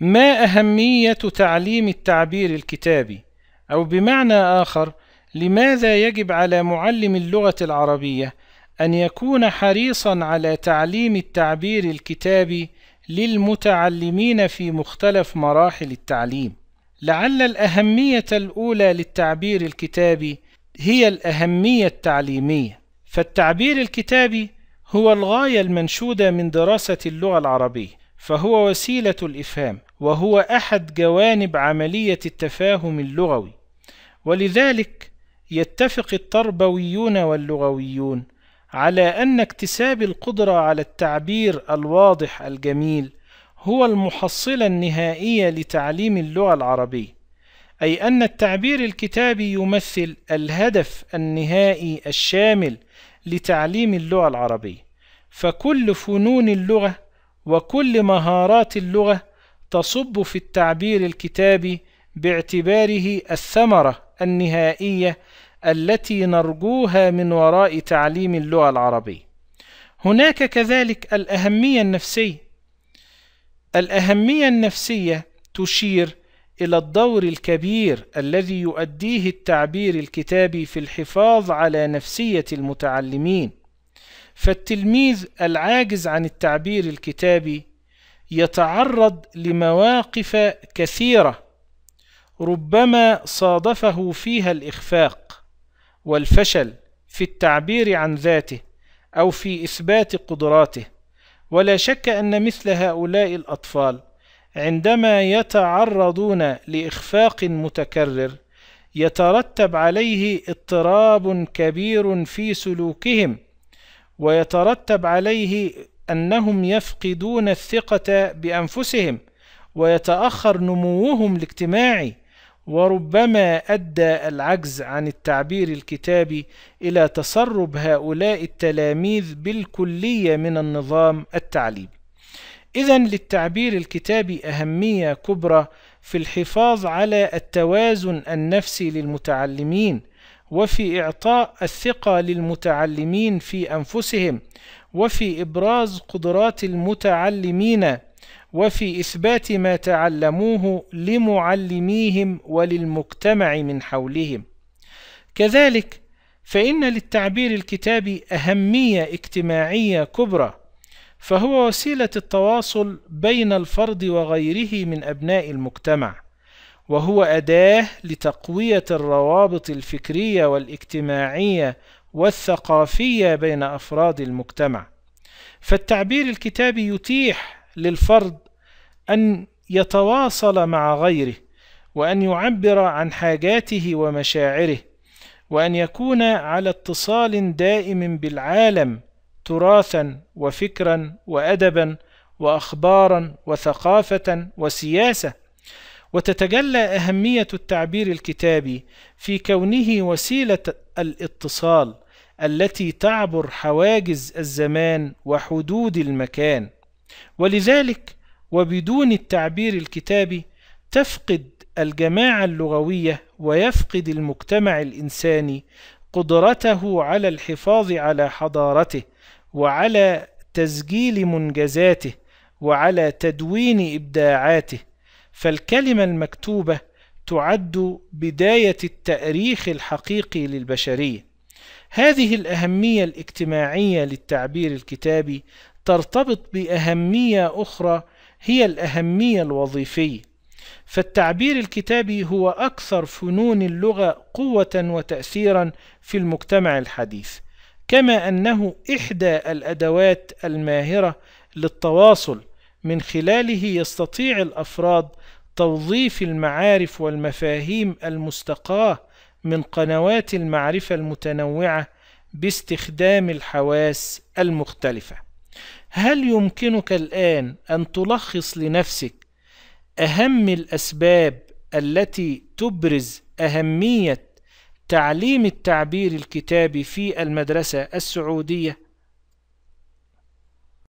ما أهمية تعليم التعبير الكتابي؟ أو بمعنى آخر، لماذا يجب على معلم اللغة العربية أن يكون حريصًا على تعليم التعبير الكتابي للمتعلمين في مختلف مراحل التعليم؟ لعل الأهمية الأولى للتعبير الكتابي هي الأهمية التعليمية، فالتعبير الكتابي هو الغاية المنشودة من دراسة اللغة العربية، فهو وسيلة الإفهام، وهو أحد جوانب عملية التفاهم اللغوي ولذلك يتفق التربويون واللغويون على أن اكتساب القدرة على التعبير الواضح الجميل هو المحصلة النهائية لتعليم اللغة العربية أي أن التعبير الكتابي يمثل الهدف النهائي الشامل لتعليم اللغة العربية فكل فنون اللغة وكل مهارات اللغة تصب في التعبير الكتابي باعتباره الثمرة النهائية التي نرجوها من وراء تعليم اللغة العربية. هناك كذلك الأهمية النفسية. الأهمية النفسية تشير إلى الدور الكبير الذي يؤديه التعبير الكتابي في الحفاظ على نفسية المتعلمين. فالتلميذ العاجز عن التعبير الكتابي يتعرض لمواقف كثيرة ربما صادفه فيها الإخفاق والفشل في التعبير عن ذاته أو في إثبات قدراته ولا شك أن مثل هؤلاء الأطفال عندما يتعرضون لإخفاق متكرر يترتب عليه اضطراب كبير في سلوكهم ويترتب عليه أنهم يفقدون الثقة بأنفسهم ويتأخر نموهم الاجتماعي وربما أدى العجز عن التعبير الكتابي إلى تسرب هؤلاء التلاميذ بالكلية من النظام التعليمي. إذا للتعبير الكتابي أهمية كبرى في الحفاظ على التوازن النفسي للمتعلمين وفي إعطاء الثقة للمتعلمين في أنفسهم وفي إبراز قدرات المتعلمين وفي إثبات ما تعلموه لمعلميهم وللمجتمع من حولهم كذلك فإن للتعبير الكتابي أهمية اجتماعية كبرى فهو وسيلة التواصل بين الفرد وغيره من أبناء المجتمع وهو أداة لتقوية الروابط الفكرية والاجتماعية والثقافية بين أفراد المجتمع فالتعبير الكتابي يتيح للفرد أن يتواصل مع غيره وأن يعبر عن حاجاته ومشاعره وأن يكون على اتصال دائم بالعالم تراثا وفكرا وأدبا وأخبارا وثقافة وسياسة وتتجلى أهمية التعبير الكتابي في كونه وسيلة الاتصال التي تعبر حواجز الزمان وحدود المكان ولذلك وبدون التعبير الكتابي تفقد الجماعة اللغوية ويفقد المجتمع الإنساني قدرته على الحفاظ على حضارته وعلى تسجيل منجزاته وعلى تدوين إبداعاته فالكلمة المكتوبة تعد بداية التأريخ الحقيقي للبشرية هذه الأهمية الاجتماعية للتعبير الكتابي ترتبط بأهمية أخرى هي الأهمية الوظيفية فالتعبير الكتابي هو أكثر فنون اللغة قوة وتأثيرا في المجتمع الحديث كما أنه إحدى الأدوات الماهرة للتواصل من خلاله يستطيع الأفراد توظيف المعارف والمفاهيم المستقاة من قنوات المعرفة المتنوعة باستخدام الحواس المختلفة هل يمكنك الآن أن تلخص لنفسك أهم الأسباب التي تبرز أهمية تعليم التعبير الكتابي في المدرسة السعودية